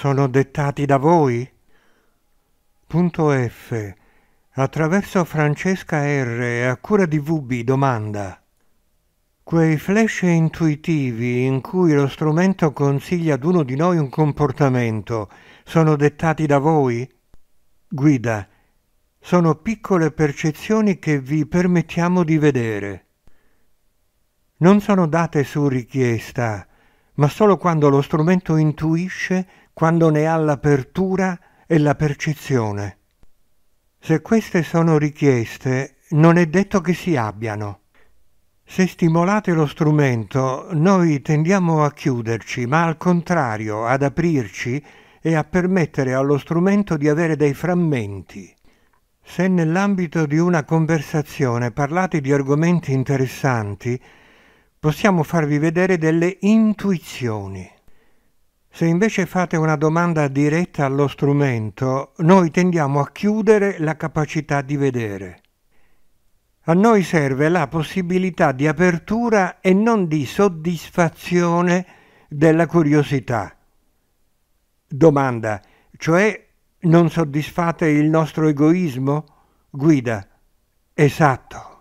sono dettati da voi? Punto F. Attraverso Francesca R. a cura di VB domanda. Quei flash intuitivi in cui lo strumento consiglia ad uno di noi un comportamento sono dettati da voi? Guida. Sono piccole percezioni che vi permettiamo di vedere. Non sono date su richiesta, ma solo quando lo strumento intuisce quando ne ha l'apertura e la percezione. Se queste sono richieste, non è detto che si abbiano. Se stimolate lo strumento, noi tendiamo a chiuderci, ma al contrario, ad aprirci e a permettere allo strumento di avere dei frammenti. Se nell'ambito di una conversazione parlate di argomenti interessanti, possiamo farvi vedere delle intuizioni. Se invece fate una domanda diretta allo strumento, noi tendiamo a chiudere la capacità di vedere. A noi serve la possibilità di apertura e non di soddisfazione della curiosità. Domanda, cioè non soddisfate il nostro egoismo? Guida, esatto.